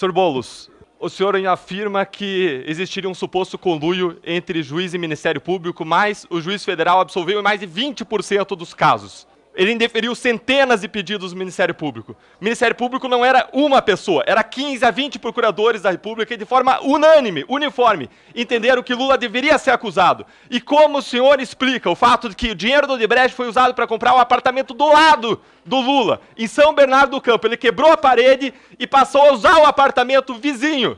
Sr. Boulos, o senhor afirma que existiria um suposto conluio entre juiz e Ministério Público, mas o juiz federal absolveu em mais de 20% dos casos ele indeferiu centenas de pedidos do Ministério Público. O Ministério Público não era uma pessoa, era 15 a 20 procuradores da República que, de forma unânime, uniforme, entenderam que Lula deveria ser acusado. E como o senhor explica o fato de que o dinheiro do Odebrecht foi usado para comprar um apartamento do lado do Lula, em São Bernardo do Campo? Ele quebrou a parede e passou a usar o apartamento vizinho.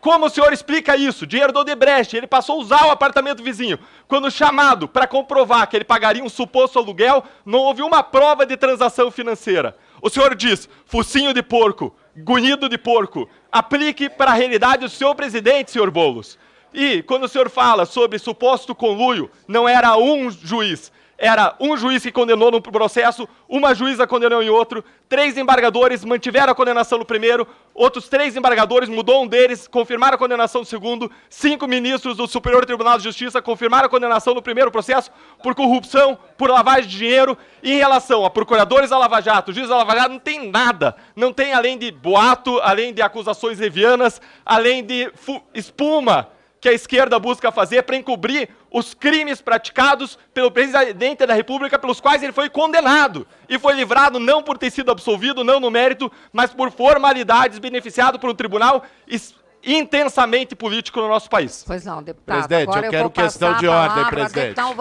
Como o senhor explica isso? Dinheiro do Odebrecht, ele passou a usar o apartamento vizinho. Quando chamado para comprovar que ele pagaria um suposto aluguel, não houve uma prova de transação financeira. O senhor diz, focinho de porco, gunido de porco, aplique para a realidade do senhor presidente, senhor Boulos. E quando o senhor fala sobre suposto conluio, não era um juiz, era um juiz que condenou no processo, uma juíza condenou em outro, três embargadores mantiveram a condenação no primeiro, outros três embargadores, mudou um deles, confirmaram a condenação no segundo, cinco ministros do Superior Tribunal de Justiça confirmaram a condenação no primeiro processo por corrupção, por lavagem de dinheiro, em relação a procuradores da Lava Jato, juízes da Lava Jato, não tem nada, não tem além de boato, além de acusações levianas, além de espuma, que a esquerda busca fazer para encobrir os crimes praticados pelo presidente da República, pelos quais ele foi condenado e foi livrado não por ter sido absolvido, não no mérito, mas por formalidades, beneficiado por um tribunal intensamente político no nosso país. Pois não, deputado. Presidente, eu, eu quero questão de ordem, presidente. Então,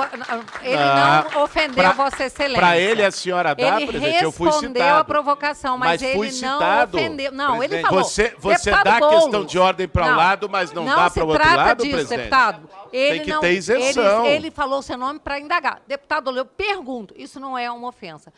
ele ah, não ofendeu pra, Vossa Excelência. Para ele, a senhora dá, ele presidente, eu fui citado. Ele respondeu a provocação, mas, mas ele citado, não ofendeu. Não, presidente. ele falou. Você, você dá Boulos, questão de ordem para um lado, mas não, não dá para o outro lado, disso, presidente? deputado. Ele Tem que não, ter isenção. Ele, ele falou seu nome para indagar. Deputado, eu pergunto, isso não é uma ofensa.